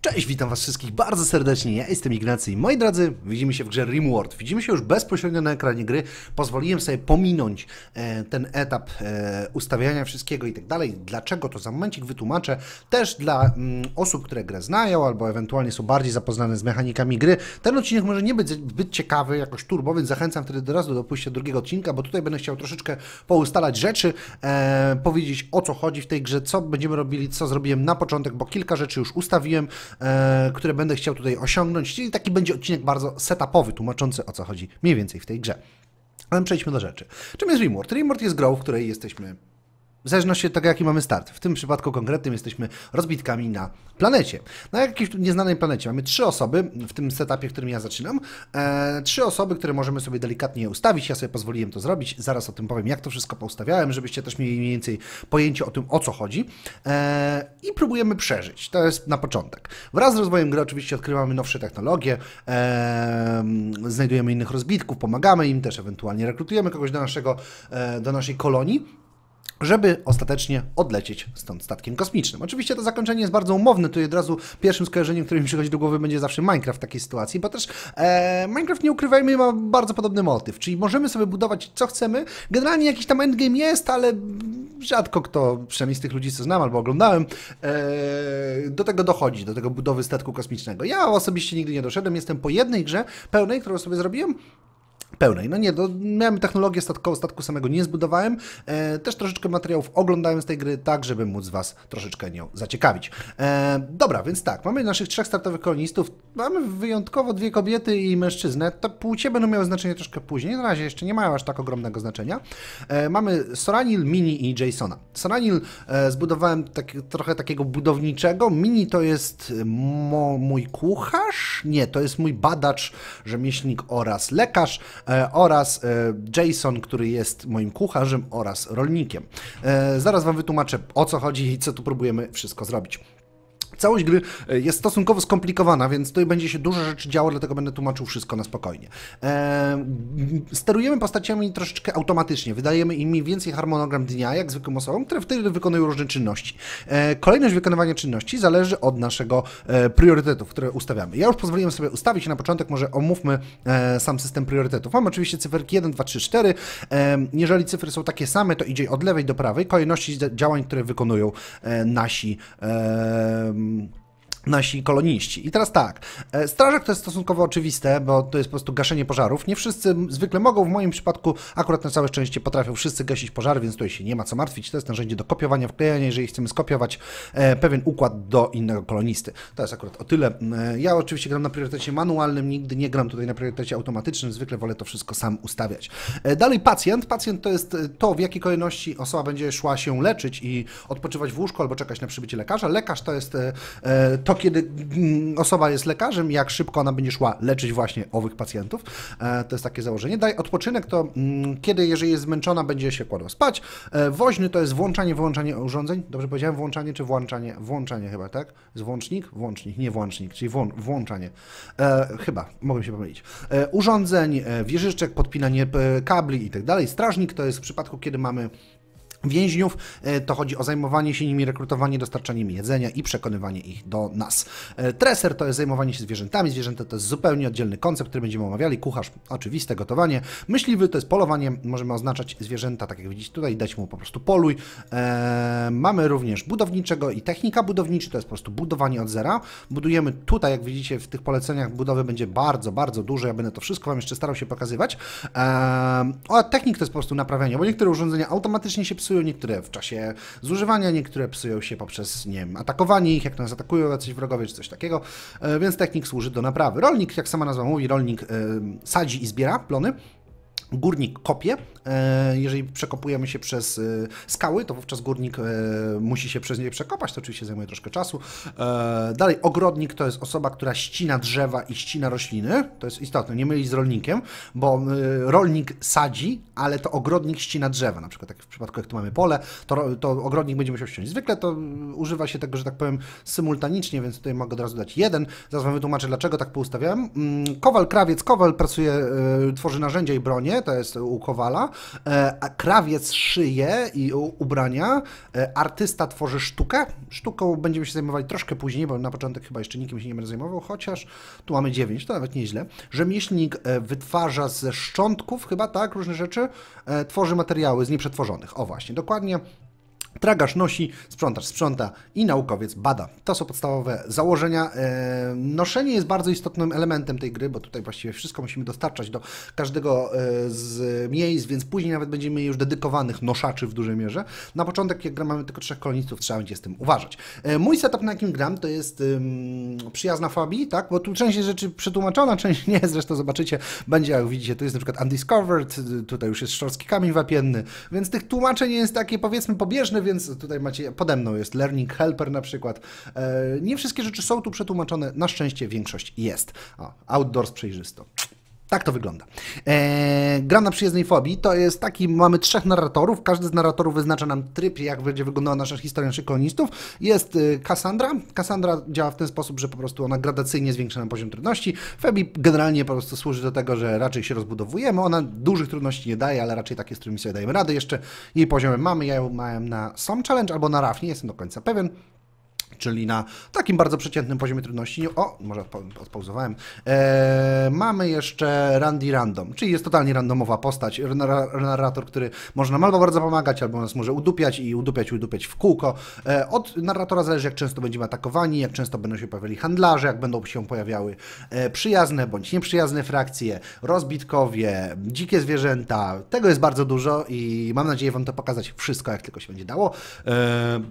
Cześć, witam was wszystkich bardzo serdecznie, ja jestem Ignacy i moi drodzy, widzimy się w grze RimWorld. Widzimy się już bezpośrednio na ekranie gry. Pozwoliłem sobie pominąć e, ten etap e, ustawiania wszystkiego i tak dalej. Dlaczego to za momencik wytłumaczę. Też dla mm, osób, które grę znają albo ewentualnie są bardziej zapoznane z mechanikami gry. Ten odcinek może nie być zbyt ciekawy, jakoś turbo, więc zachęcam wtedy do razu do pójścia drugiego odcinka, bo tutaj będę chciał troszeczkę poustalać rzeczy, e, powiedzieć o co chodzi w tej grze, co będziemy robili, co zrobiłem na początek, bo kilka rzeczy już ustawiłem E, które będę chciał tutaj osiągnąć, czyli taki będzie odcinek bardzo setupowy, tłumaczący o co chodzi mniej więcej w tej grze. Ale przejdźmy do rzeczy. Czym jest Rimworld? Rimworld jest grą, w której jesteśmy w zależności od tego, jaki mamy start. W tym przypadku konkretnym jesteśmy rozbitkami na planecie. Na jakiejś nieznanej planecie mamy trzy osoby, w tym setupie, w którym ja zaczynam. E, trzy osoby, które możemy sobie delikatnie ustawić. Ja sobie pozwoliłem to zrobić. Zaraz o tym powiem, jak to wszystko poustawiałem, żebyście też mieli mniej więcej pojęcie o tym, o co chodzi. E, I próbujemy przeżyć. To jest na początek. Wraz z rozwojem gry oczywiście odkrywamy nowsze technologie, e, znajdujemy innych rozbitków, pomagamy im też, ewentualnie rekrutujemy kogoś do, naszego, e, do naszej kolonii żeby ostatecznie odlecieć stąd statkiem kosmicznym. Oczywiście to zakończenie jest bardzo umowne, tu od razu pierwszym skojarzeniem, które mi przychodzi do głowy będzie zawsze Minecraft w takiej sytuacji, bo też e, Minecraft, nie ukrywajmy, ma bardzo podobny motyw, czyli możemy sobie budować co chcemy, generalnie jakiś tam endgame jest, ale rzadko kto, przynajmniej z tych ludzi, co znam albo oglądałem, e, do tego dochodzi, do tego budowy statku kosmicznego. Ja osobiście nigdy nie doszedłem, jestem po jednej grze pełnej, którą sobie zrobiłem, pełnej. No nie, do, miałem technologię statku, statku samego nie zbudowałem. E, też troszeczkę materiałów oglądałem z tej gry, tak żeby móc Was troszeczkę nią zaciekawić. E, dobra, więc tak, mamy naszych trzech startowych kolonistów. Mamy wyjątkowo dwie kobiety i mężczyznę. Te płcie będą miały znaczenie troszkę później, na razie jeszcze nie mają aż tak ogromnego znaczenia. E, mamy Soranil, Mini i Jasona. Soranil e, zbudowałem tak, trochę takiego budowniczego. Mini to jest e, mo, mój kucharz? Nie, to jest mój badacz, rzemieślnik oraz lekarz E, oraz e, Jason, który jest moim kucharzem oraz rolnikiem. E, zaraz Wam wytłumaczę o co chodzi i co tu próbujemy wszystko zrobić. Całość gry e, jest stosunkowo skomplikowana, więc tutaj będzie się dużo rzeczy działo, dlatego będę tłumaczył wszystko na spokojnie. Eee, sterujemy postaciami troszeczkę automatycznie, wydajemy im mniej więcej harmonogram dnia, jak zwykłym osobom, które wtedy wykonują różne czynności. Eee, kolejność wykonywania czynności zależy od naszego e, priorytetów, które ustawiamy. Ja już pozwoliłem sobie ustawić na początek, może omówmy e, sam system priorytetów. Mam oczywiście cyferki 1, 2, 3, 4. E, jeżeli cyfry są takie same, to idzie od lewej do prawej. Kolejności działań, które wykonują e, nasi e, Um, nasi koloniści. I teraz tak, e, strażak to jest stosunkowo oczywiste, bo to jest po prostu gaszenie pożarów. Nie wszyscy zwykle mogą, w moim przypadku akurat na całe szczęście potrafią wszyscy gasić pożary, więc tutaj się nie ma co martwić. To jest narzędzie do kopiowania, wklejania, jeżeli chcemy skopiować e, pewien układ do innego kolonisty. To jest akurat o tyle. E, ja oczywiście gram na priorytecie manualnym, nigdy nie gram tutaj na priorytecie automatycznym, zwykle wolę to wszystko sam ustawiać. Dalej pacjent. Pacjent to jest to, w jakiej kolejności osoba będzie szła się leczyć i odpoczywać w łóżku albo czekać na przybycie lekarza. Lekarz to jest to, kiedy mm, osoba jest lekarzem, jak szybko ona będzie szła leczyć właśnie owych pacjentów. E, to jest takie założenie. Daj odpoczynek to mm, kiedy, jeżeli jest zmęczona, będzie się kładła spać. E, woźny to jest włączanie, wyłączanie urządzeń. Dobrze powiedziałem? Włączanie czy włączanie? Włączanie chyba, tak? Z włącznik? Włącznik, nie włącznik, czyli włą włączanie. E, chyba, mogłem się pomylić. E, urządzeń, e, wieżyczek, podpinanie kabli i tak dalej. Strażnik to jest w przypadku, kiedy mamy więźniów, e, to chodzi o zajmowanie się nimi, rekrutowanie, dostarczanie im jedzenia i przekonywanie ich do nas. E, treser to jest zajmowanie się zwierzętami, zwierzęta to jest zupełnie oddzielny koncept, który będziemy omawiali, kucharz oczywiste, gotowanie, myśliwy to jest polowanie, możemy oznaczać zwierzęta, tak jak widzicie tutaj, dać mu po prostu poluj. E, mamy również budowniczego i technika budowniczy, to jest po prostu budowanie od zera. Budujemy tutaj, jak widzicie w tych poleceniach budowy będzie bardzo, bardzo dużo, ja będę to wszystko Wam jeszcze starał się pokazywać. a technik to jest po prostu naprawianie, bo niektóre urządzenia automatycznie się psują, psują, niektóre w czasie zużywania, niektóre psują się poprzez, nie wiem, atakowanie ich, jak nas atakują jacyś wrogowie czy coś takiego, e, więc technik służy do naprawy. Rolnik, jak sama nazwa mówi, rolnik e, sadzi i zbiera plony, Górnik kopie. E, jeżeli przekopujemy się przez e, skały, to wówczas górnik e, musi się przez nie przekopać. To oczywiście zajmuje troszkę czasu. Dalej, ogrodnik to jest osoba, która ścina drzewa i ścina rośliny. To jest istotne, nie mylić z rolnikiem, bo rolnik sadzi, ale to ogrodnik ścina drzewa. Na przykład, tak w przypadku, jak tu mamy pole, to, to ogrodnik będzie musiał ściąć. Zwykle to używa się tego, że tak powiem, symultanicznie, więc tutaj mogę od razu dać jeden. Zaraz Wam wytłumaczę, dlaczego tak poustawiałem. Mm, kowal, krawiec, kowal pracuje, tworzy narzędzia i bronie to jest u Kowala. E, krawiec szyje i ubrania, e, artysta tworzy sztukę. Sztuką będziemy się zajmowali troszkę później, bo na początek chyba jeszcze nikim się nie będę zajmował, chociaż tu mamy dziewięć to nawet nieźle. Rzemieślnik e, wytwarza ze szczątków, chyba tak, różne rzeczy, tworzy materiały z nieprzetworzonych. O właśnie, dokładnie Tragarz nosi, sprzątacz sprząta i naukowiec bada. To są podstawowe założenia. E, noszenie jest bardzo istotnym elementem tej gry, bo tutaj właściwie wszystko musimy dostarczać do każdego e, z miejsc, więc później nawet będziemy już dedykowanych noszaczy w dużej mierze. Na początek, jak gramy tylko trzech kolonistów trzeba będzie z tym uważać. E, mój setup, na jakim gram, to jest przyjazna fabii, tak? Bo tu część rzeczy przetłumaczona, część nie, zresztą zobaczycie, będzie jak widzicie, tu jest na przykład Undiscovered, tutaj już jest szorski kamień wapienny, więc tych tłumaczeń jest takie powiedzmy pobieżne, więc tutaj macie, pode mną jest Learning Helper na przykład. E, nie wszystkie rzeczy są tu przetłumaczone, na szczęście większość jest. O, outdoors przejrzysto. Tak to wygląda. Eee, gram na przyjezdnej fobii to jest taki, mamy trzech narratorów, każdy z narratorów wyznacza nam tryb, jak będzie wyglądała nasza historia naszych kolonistów. Jest y, Cassandra, Cassandra działa w ten sposób, że po prostu ona gradacyjnie zwiększa nam poziom trudności. Febi generalnie po prostu służy do tego, że raczej się rozbudowujemy, ona dużych trudności nie daje, ale raczej takie, z którymi sobie dajemy radę. Jeszcze jej poziomy mamy, ja ją miałem na Som Challenge albo na nie jestem do końca pewien czyli na takim bardzo przeciętnym poziomie trudności. O, może odpauzowałem. Eee, mamy jeszcze Randy Random, czyli jest totalnie randomowa postać, narrator, który może nam albo bardzo pomagać, albo nas może udupiać i udupiać, udupiać w kółko. Eee, od narratora zależy, jak często będziemy atakowani, jak często będą się pojawiali handlarze, jak będą się pojawiały e, przyjazne bądź nieprzyjazne frakcje, rozbitkowie, dzikie zwierzęta. Tego jest bardzo dużo i mam nadzieję Wam to pokazać wszystko, jak tylko się będzie dało. Eee,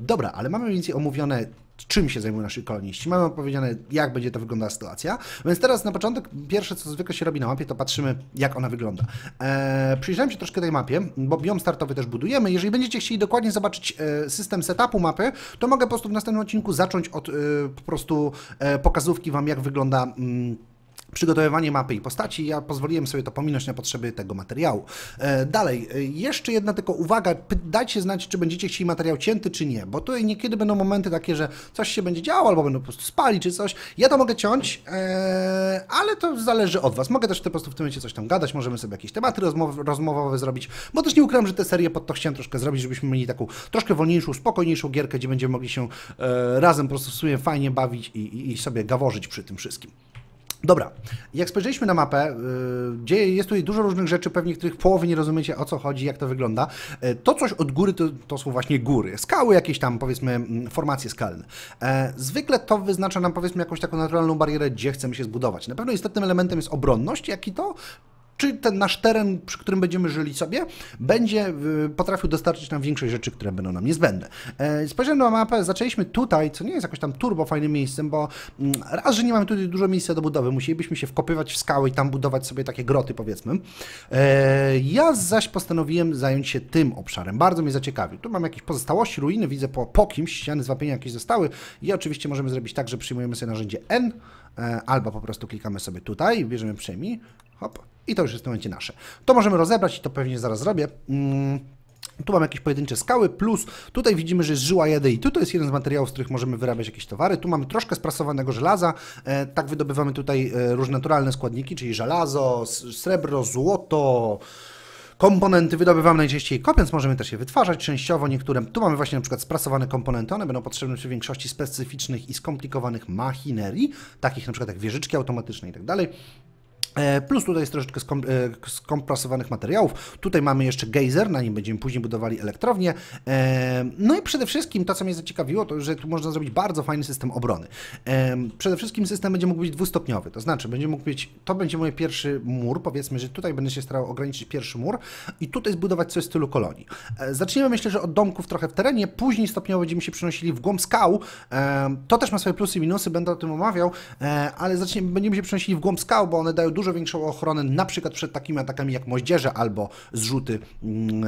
dobra, ale mamy więcej omówione czym się zajmują nasi koloniści. Mamy opowiedziane, jak będzie to wyglądała sytuacja. Więc teraz na początek pierwsze, co zwykle się robi na mapie, to patrzymy, jak ona wygląda. E, przyjrzałem się troszkę tej mapie, bo biom startowy też budujemy. Jeżeli będziecie chcieli dokładnie zobaczyć e, system setupu mapy, to mogę po prostu w następnym odcinku zacząć od e, po prostu e, pokazówki Wam, jak wygląda... Mm, przygotowywanie mapy i postaci. Ja pozwoliłem sobie to pominąć na potrzeby tego materiału. E, dalej, e, jeszcze jedna tylko uwaga, dajcie znać, czy będziecie chcieli materiał cięty, czy nie, bo tutaj niekiedy będą momenty takie, że coś się będzie działo, albo będą po prostu spali, czy coś. Ja to mogę ciąć, e, ale to zależy od Was. Mogę też po prostu w tym momencie coś tam gadać, możemy sobie jakieś tematy rozmowowe zrobić, bo też nie ukrywam, że tę serię pod to chciałem troszkę zrobić, żebyśmy mieli taką troszkę wolniejszą, spokojniejszą gierkę, gdzie będziemy mogli się razem po prostu w sumie fajnie bawić i, i, i sobie gaworzyć przy tym wszystkim. Dobra, jak spojrzeliśmy na mapę, y, dzieje, jest tutaj dużo różnych rzeczy, pewnie których połowy nie rozumiecie o co chodzi, jak to wygląda. Y, to coś od góry to, to są właśnie góry, skały jakieś tam, powiedzmy, formacje skalne. E, zwykle to wyznacza nam, powiedzmy, jakąś taką naturalną barierę, gdzie chcemy się zbudować. Na pewno istotnym elementem jest obronność, jak i to, czy ten nasz teren, przy którym będziemy żyli sobie, będzie y, potrafił dostarczyć nam większość rzeczy, które będą nam niezbędne. E, spojrzałem na mapę, zaczęliśmy tutaj, co nie jest jakoś tam turbo fajnym miejscem, bo mm, raz, że nie mamy tutaj dużo miejsca do budowy, musielibyśmy się wkopywać w skały i tam budować sobie takie groty, powiedzmy. E, ja zaś postanowiłem zająć się tym obszarem. Bardzo mnie zaciekawił. Tu mam jakieś pozostałości, ruiny, widzę po, po kimś, ściany, zwapienia jakieś zostały i oczywiście możemy zrobić tak, że przyjmujemy sobie narzędzie N, e, albo po prostu klikamy sobie tutaj, bierzemy przemi, hop, i to już jest w tym momencie nasze. To możemy rozebrać i to pewnie zaraz zrobię. Mm. Tu mam jakieś pojedyncze skały, plus tutaj widzimy, że jest żyła jedy i tu to jest jeden z materiałów, z których możemy wyrabiać jakieś towary. Tu mamy troszkę sprasowanego żelaza, e, tak wydobywamy tutaj e, różne naturalne składniki, czyli żelazo, srebro, złoto, komponenty wydobywamy najczęściej kopiąc, możemy też je wytwarzać częściowo niektóre. Tu mamy właśnie na przykład sprasowane komponenty, one będą potrzebne przy większości specyficznych i skomplikowanych machinerii, takich na przykład jak wieżyczki automatyczne i tak dalej. E, plus tutaj jest troszeczkę e, skompresowanych materiałów. Tutaj mamy jeszcze gejzer, na nim będziemy później budowali elektrownię. E, no i przede wszystkim to, co mnie zaciekawiło, to że tu można zrobić bardzo fajny system obrony. Przede wszystkim system będzie mógł być dwustopniowy, to znaczy będzie mógł być, to będzie mój pierwszy mur, powiedzmy, że tutaj będę się starał ograniczyć pierwszy mur i tutaj zbudować coś w stylu kolonii. Zaczniemy myślę, że od domków trochę w terenie, później stopniowo będziemy się przenosili w głąb skał. To też ma swoje plusy i minusy, będę o tym omawiał, ale zaczniemy, będziemy się przenosili w głąb skał, bo one dają dużo większą ochronę na przykład przed takimi atakami jak moździerze albo zrzuty mm, e,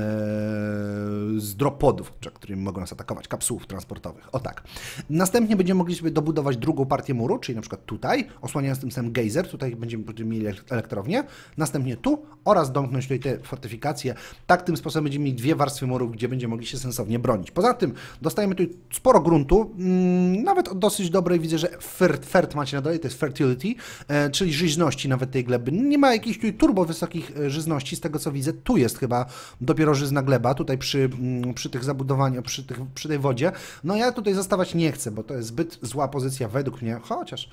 z dropodów, którymi mogą nas atakować, kapsułów transportowych. O tak. Następnie będziemy mogli sobie dobudować drugą partię muru, czyli na przykład tutaj, osłaniając tym samym gejzer, tutaj będziemy mieli elektrownię, następnie tu oraz domknąć tutaj te fortyfikacje. Tak tym sposobem będziemy mieli dwie warstwy murów, gdzie będziemy mogli się sensownie bronić. Poza tym dostajemy tu sporo gruntu, mm, nawet dosyć dobrej, widzę, że fert, fert macie na dole, to jest fertility, e, czyli żyźności nawet tej gleby. Nie ma jakichś tu turbo wysokich e, żyzności, z tego co widzę. Tu jest chyba dopiero żyzna gleba, tutaj przy, mm, przy tych zabudowaniach, przy, tych, przy tej wodzie. No ja tutaj zostawać nie chcę, bo to jest zbyt zła pozycja według mnie, chociaż...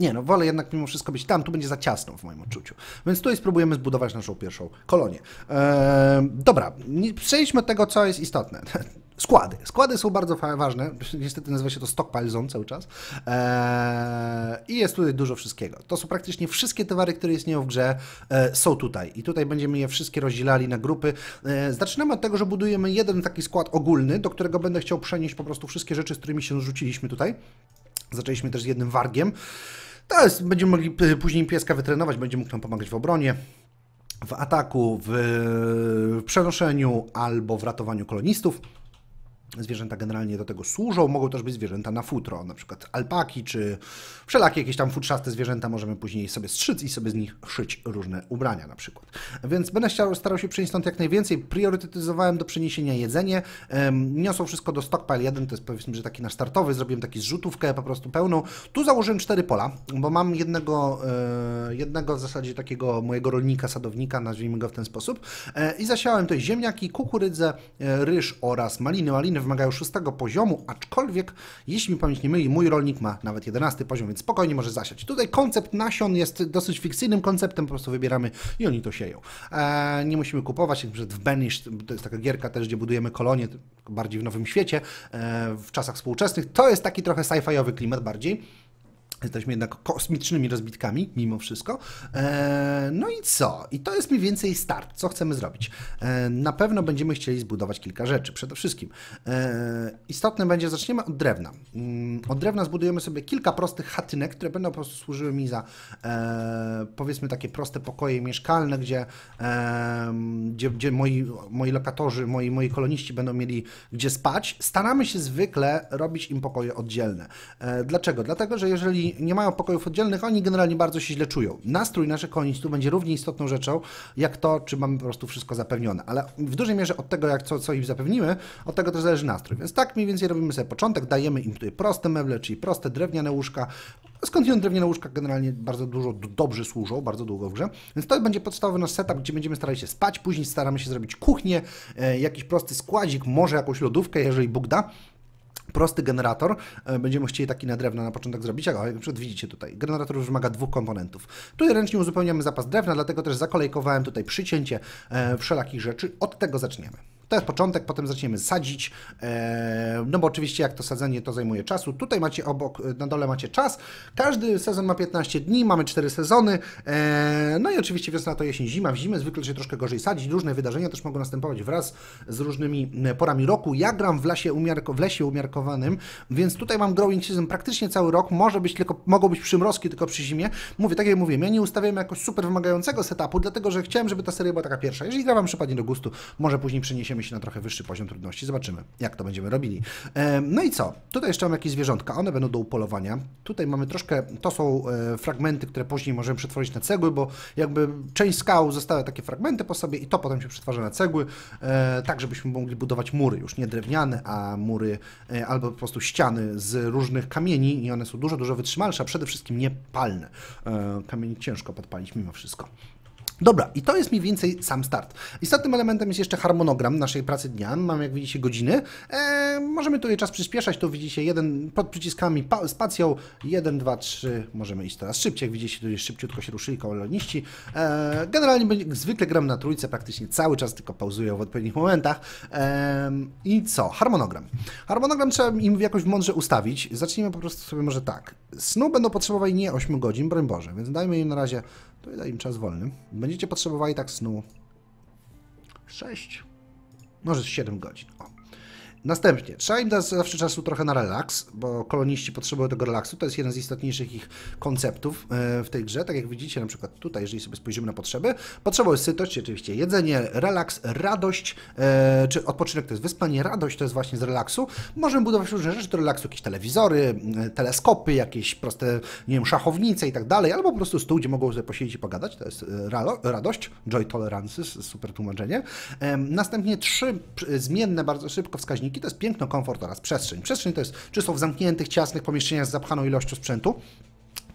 Nie no, wolę jednak mimo wszystko być tam, tu będzie za ciasno w moim odczuciu. Więc tutaj spróbujemy zbudować naszą pierwszą kolonię. Eee, dobra, przejdźmy do tego, co jest istotne. Składy. Składy są bardzo ważne. Niestety nazywa się to stockpile zone cały czas. Eee, I jest tutaj dużo wszystkiego. To są praktycznie wszystkie towary, które istnieją w grze, e, są tutaj. I tutaj będziemy je wszystkie rozdzielali na grupy. E, zaczynamy od tego, że budujemy jeden taki skład ogólny, do którego będę chciał przenieść po prostu wszystkie rzeczy, z którymi się rzuciliśmy tutaj. Zaczęliśmy też z jednym wargiem. To jest, będziemy mogli później pieska wytrenować, będzie mógł nam pomagać w obronie w ataku, w, w przenoszeniu albo w ratowaniu kolonistów. Zwierzęta generalnie do tego służą, mogą też być zwierzęta na futro, na przykład alpaki czy wszelakie jakieś tam futrzaste zwierzęta możemy później sobie strzyc i sobie z nich szyć różne ubrania na przykład. Więc będę starał się przynieść stąd jak najwięcej, priorytetyzowałem do przeniesienia jedzenie, niosą wszystko do stockpile 1, to jest powiedzmy, że taki nasz startowy, zrobiłem taki zrzutówkę po prostu pełną. Tu założyłem cztery pola, bo mam jednego, e, jednego w zasadzie takiego mojego rolnika, sadownika, nazwijmy go w ten sposób e, i zasiałem tutaj ziemniaki, kukurydzę, e, ryż oraz maliny, maliny wymagają szóstego poziomu, aczkolwiek, jeśli mi pamięć nie myli, mój rolnik ma nawet jedenasty poziom, więc spokojnie może zasiać. Tutaj koncept nasion jest dosyć fikcyjnym konceptem, po prostu wybieramy i oni to sieją. Eee, nie musimy kupować, jak w Benish, to jest taka gierka też, gdzie budujemy kolonie, bardziej w nowym świecie, eee, w czasach współczesnych. To jest taki trochę sci-fiowy klimat bardziej. Jesteśmy jednak kosmicznymi rozbitkami, mimo wszystko. E, no i co? I to jest mniej więcej start. Co chcemy zrobić? E, na pewno będziemy chcieli zbudować kilka rzeczy. Przede wszystkim e, istotne będzie, zaczniemy od drewna. Mm, od drewna zbudujemy sobie kilka prostych chatynek, które będą po prostu służyły mi za powiedzmy takie proste pokoje mieszkalne, gdzie, gdzie, gdzie moi, moi lokatorzy, moi, moi koloniści będą mieli gdzie spać. Staramy się zwykle robić im pokoje oddzielne. dlaczego? Dlatego, że jeżeli nie mają pokojów oddzielnych, oni generalnie bardzo się źle czują. Nastrój naszego koniec będzie równie istotną rzeczą, jak to, czy mamy po prostu wszystko zapewnione. Ale w dużej mierze od tego, jak co, co im zapewnimy, od tego też zależy nastrój. Więc tak mniej więcej robimy sobie początek, dajemy im tutaj proste meble, czyli proste drewniane łóżka. Skądinąd drewniane łóżka generalnie bardzo dużo, dobrze służą, bardzo długo w grze. Więc to będzie podstawowy nasz setup, gdzie będziemy starali się spać, później staramy się zrobić kuchnię, e, jakiś prosty składzik, może jakąś lodówkę, jeżeli Bóg da prosty generator. E, będziemy chcieli taki na drewno na początek zrobić, ale na przykład widzicie tutaj, generator już wymaga dwóch komponentów. Tutaj ręcznie uzupełniamy zapas drewna, dlatego też zakolejkowałem tutaj przycięcie e, wszelakich rzeczy. Od tego zaczniemy. To jest początek, potem zaczniemy sadzić, e, no bo oczywiście jak to sadzenie, to zajmuje czasu. Tutaj macie obok, e, na dole macie czas. Każdy sezon ma 15 dni, mamy 4 sezony, e, no i oczywiście wiosna to jesień, zima. W zimę zwykle się troszkę gorzej sadzić, różne wydarzenia też mogą następować wraz z różnymi porami roku. Ja gram w, umiarko, w lesie umiarkowanym, więc tutaj mam growing season praktycznie cały rok, może być tylko, mogą być przymrozki tylko przy zimie. Mówię, tak jak mówię, ja nie ustawiam jakoś super wymagającego setupu, dlatego że chciałem, żeby ta seria była taka pierwsza. Jeżeli gra Wam przypadnie do gustu, może później przeniesiemy się na trochę wyższy poziom trudności. Zobaczymy, jak to będziemy robili. No i co? Tutaj jeszcze mam jakieś zwierzątka. One będą do upolowania. Tutaj mamy troszkę, to są e, fragmenty, które później możemy przetworzyć na cegły, bo jakby część skał zostały takie fragmenty po sobie i to potem się przetwarza na cegły, e, tak żebyśmy mogli budować mury, już nie drewniane, a mury e, albo po prostu ściany z różnych kamieni i one są dużo, dużo wytrzymalsze, a przede wszystkim niepalne. Kamieni ciężko podpalić mimo wszystko. Dobra, i to jest mniej więcej sam start. Istotnym elementem jest jeszcze harmonogram naszej pracy dnia. Mam, jak widzicie, godziny. Eee, możemy możemy tutaj czas przyspieszać. Tu widzicie jeden pod przyciskami spacją. 1, 2, 3. Możemy iść teraz szybciej. Jak widzicie, tutaj szybciutko się ruszyli koloniści. Eee, generalnie generalnie zwykle gram na trójce praktycznie cały czas, tylko pauzuję w odpowiednich momentach. Eee, I co? Harmonogram. Harmonogram trzeba im jakoś mądrze ustawić. Zacznijmy po prostu sobie może tak. Snu będą potrzebowali nie 8 godzin, broń Boże, więc dajmy im na razie to da im czas wolny. Będziecie potrzebowali tak snu 6, może 7 godzin. O. Następnie, trzeba im dać zawsze czasu trochę na relaks, bo koloniści potrzebują tego relaksu. To jest jeden z istotniejszych ich konceptów e, w tej grze. Tak jak widzicie, na przykład tutaj, jeżeli sobie spojrzymy na potrzeby, potrzebują sytość, oczywiście jedzenie, relaks, radość, e, czy odpoczynek to jest wyspanie, radość to jest właśnie z relaksu. Możemy budować różne rzeczy do relaksu, jakieś telewizory, e, teleskopy, jakieś proste, nie wiem, szachownice i tak dalej, albo po prostu stół, gdzie mogą sobie posiedzieć i pogadać. To jest radość, joy tolerances, super tłumaczenie. Następnie trzy zmienne bardzo szybko wskaźniki to jest piękno, komfort oraz przestrzeń. Przestrzeń to jest, czy są w zamkniętych, ciasnych pomieszczeniach z zapchaną ilością sprzętu,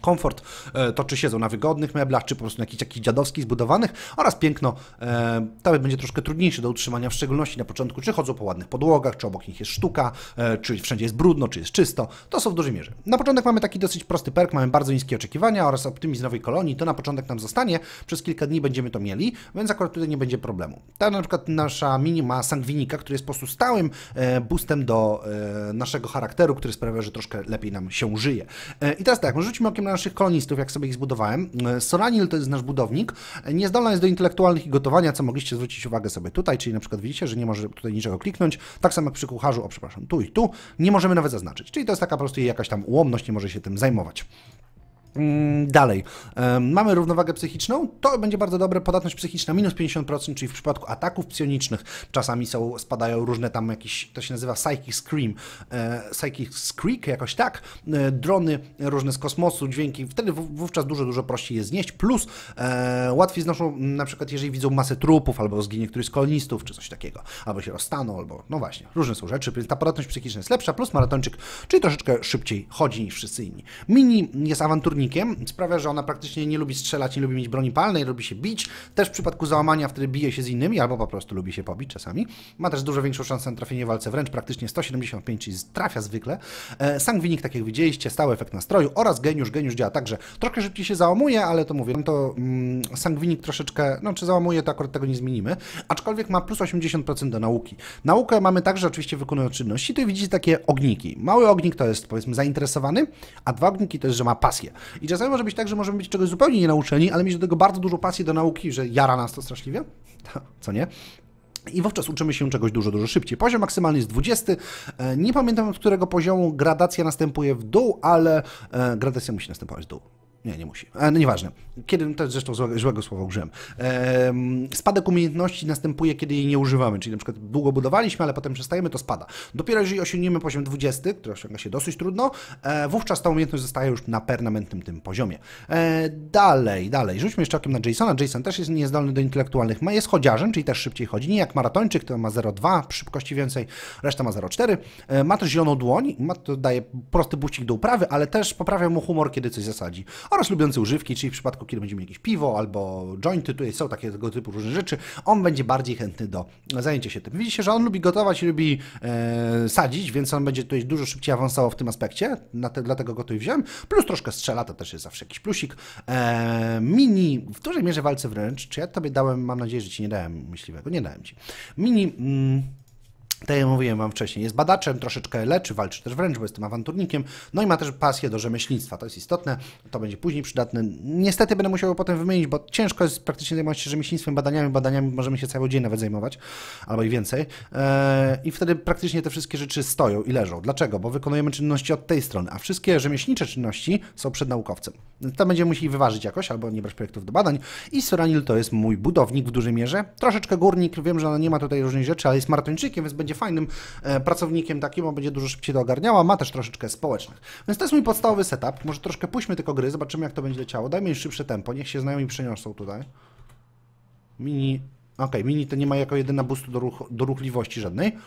Komfort e, to czy siedzą na wygodnych meblach, czy po prostu na jakichś takich dziadowskich zbudowanych oraz piękno e, to będzie troszkę trudniejsze do utrzymania, w szczególności na początku, czy chodzą po ładnych podłogach, czy obok nich jest sztuka, e, czy wszędzie jest brudno, czy jest czysto, to są w dużej mierze. Na początek mamy taki dosyć prosty perk, mamy bardzo niskie oczekiwania oraz optymizm nowej kolonii, to na początek nam zostanie, przez kilka dni będziemy to mieli, więc akurat tutaj nie będzie problemu. Ta na przykład nasza mini ma sangwinika, który jest po prostu stałym e, boostem do e, naszego charakteru, który sprawia, że troszkę lepiej nam się żyje. E, I teraz tak, no rzućmy okiem naszych kolonistów, jak sobie ich zbudowałem. E, Soranil to jest nasz budownik, e, niezdolna jest do intelektualnych i gotowania, co mogliście zwrócić uwagę sobie tutaj, czyli na przykład widzicie, że nie może tutaj niczego kliknąć, tak samo jak przy kucharzu, o przepraszam, tu i tu, nie możemy nawet zaznaczyć, czyli to jest taka po prostu jakaś tam ułomność, nie może się tym zajmować. Mm, dalej, mamy równowagę psychiczną, to będzie bardzo dobre, podatność psychiczna minus 50%, czyli w przypadku ataków psionicznych czasami są, spadają różne tam jakieś, to się nazywa psychic scream, e, psychic squeak, jakoś tak, e, drony różne z kosmosu, dźwięki, wtedy wówczas dużo, dużo prościej je znieść, plus e, łatwiej znoszą na przykład jeżeli widzą masę trupów, albo zginie któryś z kolonistów, czy coś takiego, albo się rozstaną, albo no właśnie, różne są rzeczy, więc ta podatność psychiczna jest lepsza, plus maratończyk, czyli troszeczkę szybciej chodzi niż wszyscy inni. Mini jest awanturny sprawia, że ona praktycznie nie lubi strzelać, nie lubi mieć broni palnej, lubi się bić. Też w przypadku załamania wtedy bije się z innymi, albo po prostu lubi się pobić czasami. Ma też dużo większą szansę na trafienie w walce wręcz, praktycznie 175, czyli trafia zwykle. E, sangwinik, tak jak widzieliście, stały efekt nastroju oraz geniusz. Geniusz działa także trochę szybciej się załamuje, ale to mówię, to mm, sangwinik troszeczkę, no czy załamuje, to akurat tego nie zmienimy. Aczkolwiek ma plus 80% do nauki. Naukę mamy także oczywiście wykonując czynności. Tu widzicie takie ogniki. Mały ognik to jest powiedzmy zainteresowany, a dwa ogniki to jest, że ma pasję. I czasami może być tak, że możemy być czegoś zupełnie nienauczeni, ale mieć do tego bardzo dużo pasji do nauki, że jara nas to straszliwie, co nie? I wówczas uczymy się czegoś dużo, dużo szybciej. Poziom maksymalny jest 20. E, nie pamiętam, od którego poziomu gradacja następuje w dół, ale e, gradacja musi następować w dół. Nie, nie musi. A, no nieważne. Kiedy, no to zresztą złego, złego słowa użyłem. Ehm, spadek umiejętności następuje, kiedy jej nie używamy, czyli na przykład długo budowaliśmy, ale potem przestajemy, to spada. Dopiero jeżeli osiągniemy poziom 20, który osiąga się dosyć trudno, e, wówczas ta umiejętność zostaje już na permanentnym tym poziomie. E, dalej, dalej. Rzućmy jeszcze okiem na Jasona. Jason też jest niezdolny do intelektualnych. Ma, jest chodziarzem, czyli też szybciej chodzi. Nie jak maratończyk, który ma 0,2 szybkości więcej, reszta ma 0,4. E, ma też zieloną dłoń, ma, to daje prosty buścik do uprawy, ale też poprawia mu humor, kiedy coś zasadzi oraz lubiący używki, czyli w przypadku, kiedy będziemy mieli jakieś piwo albo jointy, tutaj są takie tego typu różne rzeczy, on będzie bardziej chętny do zajęcia się tym. Widzicie, że on lubi gotować i lubi e, sadzić, więc on będzie tutaj dużo szybciej awansował w tym aspekcie, te, dlatego go tutaj wziąłem, plus troszkę strzela, to też jest zawsze jakiś plusik. E, mini, w dużej mierze walce wręcz, czy ja tobie dałem, mam nadzieję, że ci nie dałem myśliwego, nie dałem ci. Mini... Mm, tak jak mówiłem Wam wcześniej, jest badaczem, troszeczkę leczy, walczy też wręcz, bo jestem awanturnikiem, no i ma też pasję do rzemieślnictwa. To jest istotne, to będzie później przydatne. Niestety będę musiał go potem wymienić, bo ciężko jest praktycznie zajmować się rzemieślnictwem, badaniami, badaniami możemy się cały dzień nawet zajmować, albo i więcej. E, I wtedy praktycznie te wszystkie rzeczy stoją i leżą. Dlaczego? Bo wykonujemy czynności od tej strony, a wszystkie rzemieślnicze czynności są przed naukowcem. To będziemy musieli wyważyć jakoś, albo nie brać projektów do badań. I Soranil to jest mój budownik w dużej mierze, troszeczkę górnik, wiem, że on nie ma tutaj różnych rzeczy, ale jest martończykiem, więc będzie będzie fajnym e, pracownikiem takim, on będzie dużo szybciej to ogarniała, ma też troszeczkę społecznych. Więc to jest mój podstawowy setup. Może troszkę puśćmy tylko gry, zobaczymy jak to będzie leciało. Dajmy im szybsze tempo, niech się znajomi przeniosą tutaj. Mini... Okej, okay, mini to nie ma jako jedyna boostu do, ruch, do ruchliwości żadnej.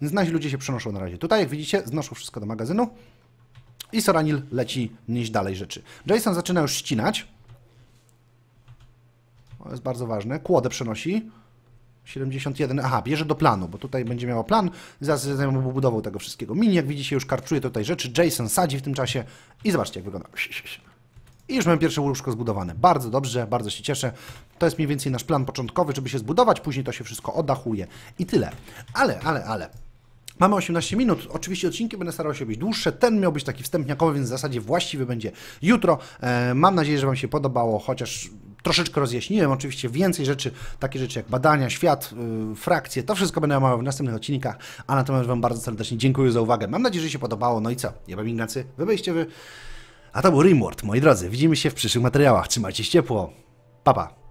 Więc nasi ludzie się przenoszą na razie. Tutaj, jak widzicie, znoszą wszystko do magazynu. I Soranil leci nieść dalej rzeczy. Jason zaczyna już ścinać. To jest bardzo ważne. Kłodę przenosi. 71, aha, bierze do planu, bo tutaj będzie miała plan, zaraz zajmę budową tego wszystkiego. Mini, jak widzicie, już karczuje tutaj rzeczy, Jason sadzi w tym czasie i zobaczcie, jak wygląda. I już mamy pierwsze łóżko zbudowane. Bardzo dobrze, bardzo się cieszę. To jest mniej więcej nasz plan początkowy, żeby się zbudować, później to się wszystko oddachuje i tyle. Ale, ale, ale. Mamy 18 minut. Oczywiście odcinki będę starał się być dłuższe. Ten miał być taki wstępniakowy, więc w zasadzie właściwy będzie jutro. E, mam nadzieję, że Wam się podobało, chociaż troszeczkę rozjaśniłem. Oczywiście więcej rzeczy, takie rzeczy jak badania, świat, y, frakcje, to wszystko będę omawiał w następnych odcinkach, a natomiast Wam bardzo serdecznie dziękuję za uwagę. Mam nadzieję, że się podobało. No i co? Ja byłem Ignacy, wy byliście wy. A to był Rimworld, moi drodzy. Widzimy się w przyszłych materiałach. Trzymajcie się ciepło. Pa, pa.